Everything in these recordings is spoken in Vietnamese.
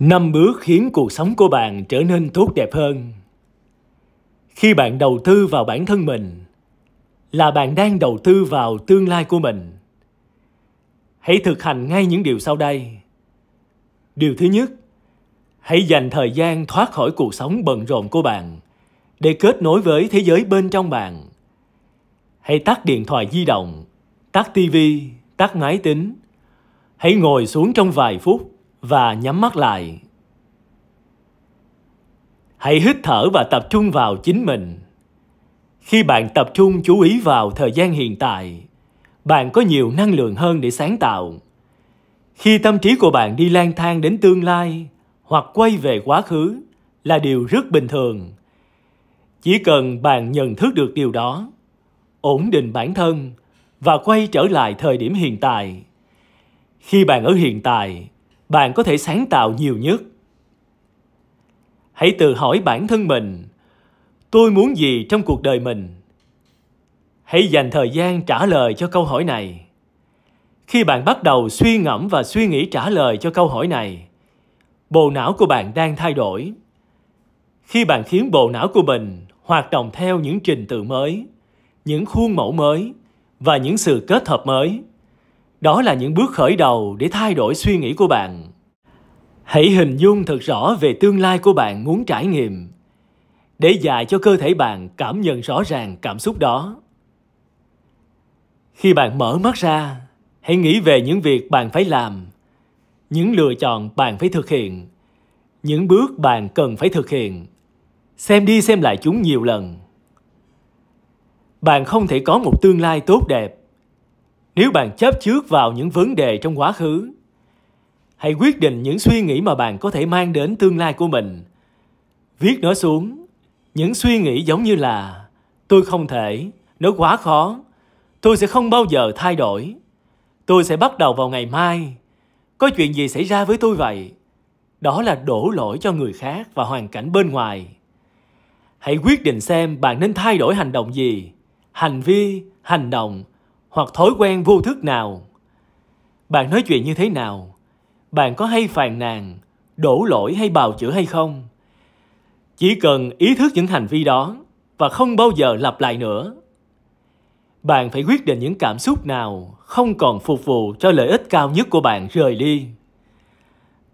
năm bước khiến cuộc sống của bạn trở nên tốt đẹp hơn. Khi bạn đầu tư vào bản thân mình, là bạn đang đầu tư vào tương lai của mình. Hãy thực hành ngay những điều sau đây. Điều thứ nhất, hãy dành thời gian thoát khỏi cuộc sống bận rộn của bạn để kết nối với thế giới bên trong bạn. Hãy tắt điện thoại di động, tắt tivi, tắt máy tính. Hãy ngồi xuống trong vài phút và nhắm mắt lại. Hãy hít thở và tập trung vào chính mình. Khi bạn tập trung chú ý vào thời gian hiện tại, bạn có nhiều năng lượng hơn để sáng tạo. Khi tâm trí của bạn đi lang thang đến tương lai hoặc quay về quá khứ là điều rất bình thường. Chỉ cần bạn nhận thức được điều đó, ổn định bản thân và quay trở lại thời điểm hiện tại. Khi bạn ở hiện tại, bạn có thể sáng tạo nhiều nhất hãy tự hỏi bản thân mình tôi muốn gì trong cuộc đời mình hãy dành thời gian trả lời cho câu hỏi này khi bạn bắt đầu suy ngẫm và suy nghĩ trả lời cho câu hỏi này bộ não của bạn đang thay đổi khi bạn khiến bộ não của mình hoạt động theo những trình tự mới những khuôn mẫu mới và những sự kết hợp mới đó là những bước khởi đầu để thay đổi suy nghĩ của bạn. Hãy hình dung thật rõ về tương lai của bạn muốn trải nghiệm để dạy cho cơ thể bạn cảm nhận rõ ràng cảm xúc đó. Khi bạn mở mắt ra, hãy nghĩ về những việc bạn phải làm, những lựa chọn bạn phải thực hiện, những bước bạn cần phải thực hiện. Xem đi xem lại chúng nhiều lần. Bạn không thể có một tương lai tốt đẹp nếu bạn chấp trước vào những vấn đề trong quá khứ hãy quyết định những suy nghĩ mà bạn có thể mang đến tương lai của mình viết nó xuống những suy nghĩ giống như là tôi không thể nó quá khó tôi sẽ không bao giờ thay đổi tôi sẽ bắt đầu vào ngày mai có chuyện gì xảy ra với tôi vậy đó là đổ lỗi cho người khác và hoàn cảnh bên ngoài hãy quyết định xem bạn nên thay đổi hành động gì hành vi hành động hoặc thói quen vô thức nào bạn nói chuyện như thế nào bạn có hay phàn nàn đổ lỗi hay bào chữa hay không chỉ cần ý thức những hành vi đó và không bao giờ lặp lại nữa bạn phải quyết định những cảm xúc nào không còn phục vụ cho lợi ích cao nhất của bạn rời đi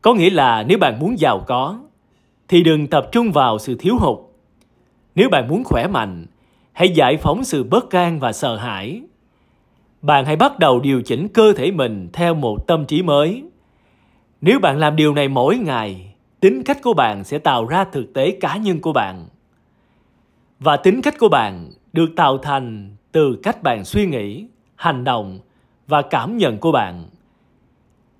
có nghĩa là nếu bạn muốn giàu có thì đừng tập trung vào sự thiếu hụt nếu bạn muốn khỏe mạnh hãy giải phóng sự bất an và sợ hãi bạn hãy bắt đầu điều chỉnh cơ thể mình theo một tâm trí mới nếu bạn làm điều này mỗi ngày tính cách của bạn sẽ tạo ra thực tế cá nhân của bạn và tính cách của bạn được tạo thành từ cách bạn suy nghĩ hành động và cảm nhận của bạn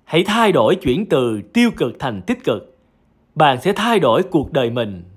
hãy thay đổi chuyển từ tiêu cực thành tích cực bạn sẽ thay đổi cuộc đời mình